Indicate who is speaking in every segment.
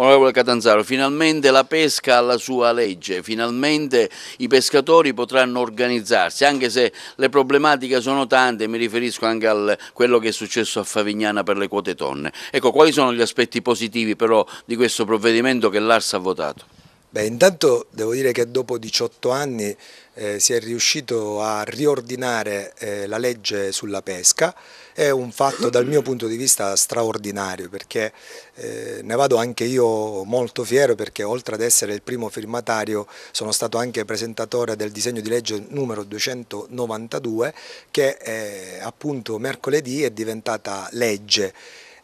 Speaker 1: Onorevole Catanzaro, finalmente la pesca ha la sua legge, finalmente i pescatori potranno organizzarsi, anche se le problematiche sono tante, mi riferisco anche a quello che è successo a Favignana per le quote tonne. Ecco, quali sono gli aspetti positivi però di questo provvedimento che l'Arsa ha votato?
Speaker 2: Beh, intanto devo dire che dopo 18 anni eh, si è riuscito a riordinare eh, la legge sulla pesca, è un fatto dal mio punto di vista straordinario perché eh, ne vado anche io molto fiero perché oltre ad essere il primo firmatario sono stato anche presentatore del disegno di legge numero 292 che eh, appunto mercoledì è diventata legge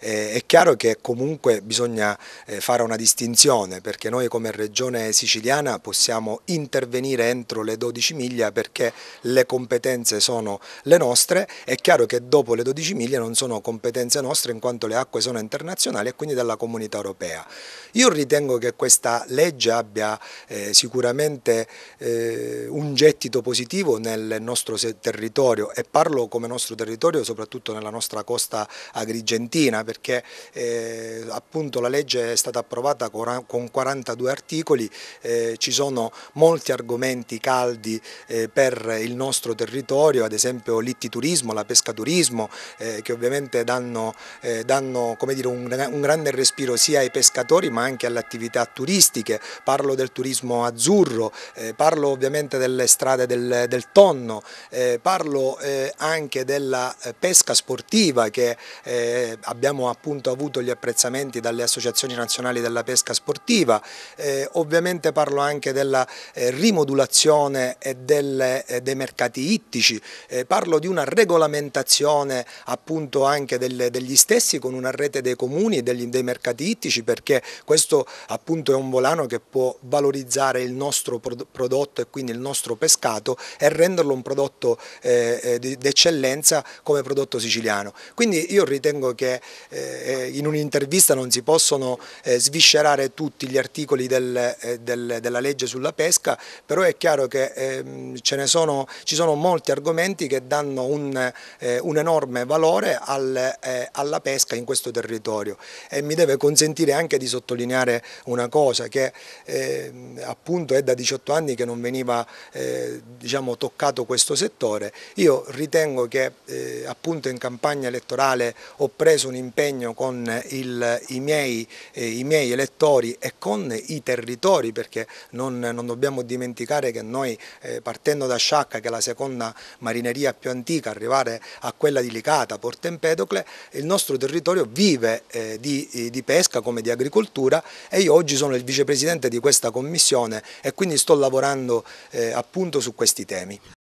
Speaker 2: eh, è chiaro che comunque bisogna eh, fare una distinzione perché noi come regione siciliana possiamo intervenire entro le 12 miglia perché le competenze sono le nostre, è chiaro che dopo le 12 miglia non sono competenze nostre in quanto le acque sono internazionali e quindi della comunità europea. Io ritengo che questa legge abbia eh, sicuramente eh, un gettito positivo nel nostro territorio e parlo come nostro territorio soprattutto nella nostra costa agrigentina perché eh, appunto la legge è stata approvata con 42 articoli, eh, ci sono molti argomenti caldi eh, per il nostro territorio, ad esempio l'ittiturismo, la pescaturismo, eh, che ovviamente danno, eh, danno dire, un, un, grande respiro sia ai pescatori ma anche alle attività turistiche, parlo del turismo azzurro, eh, parlo ovviamente delle strade del, del tonno, parlo anche della pesca sportiva che abbiamo appunto avuto gli apprezzamenti dalle associazioni nazionali della pesca sportiva, eh, ovviamente parlo anche della eh, rimodulazione e delle, eh, dei mercati ittici, eh, parlo di una regolamentazione appunto anche del, degli stessi con una rete dei comuni e degli, dei mercati ittici perché questo appunto è un volano che può valorizzare il nostro prodotto e quindi il nostro pescato e renderlo un prodotto eh, eh, d'eccellenza come prodotto siciliano. Quindi io ritengo che eh, eh, in un'intervista non si possono eh, sviscerare tutti gli articoli del, del, della legge sulla pesca, però è chiaro che ehm, sono, ci sono molti argomenti che danno un, un enorme valore al, alla pesca in questo territorio e mi deve consentire anche di sottolineare una cosa che ehm, appunto è da 18 anni che non veniva diciamo, toccato questo settore. Io ritengo che appunto in campagna elettorale ho preso un impegno impegno con il, i, miei, eh, i, miei, elettori e con i territori perché non, non dobbiamo dimenticare che noi eh, partendo da Sciacca che è la seconda marineria più antica arrivare a quella di Licata, Porto Empedocle, il nostro territorio vive eh, di, di pesca come di agricoltura e io oggi sono il vicepresidente di questa commissione e quindi sto lavorando eh, appunto su questi temi.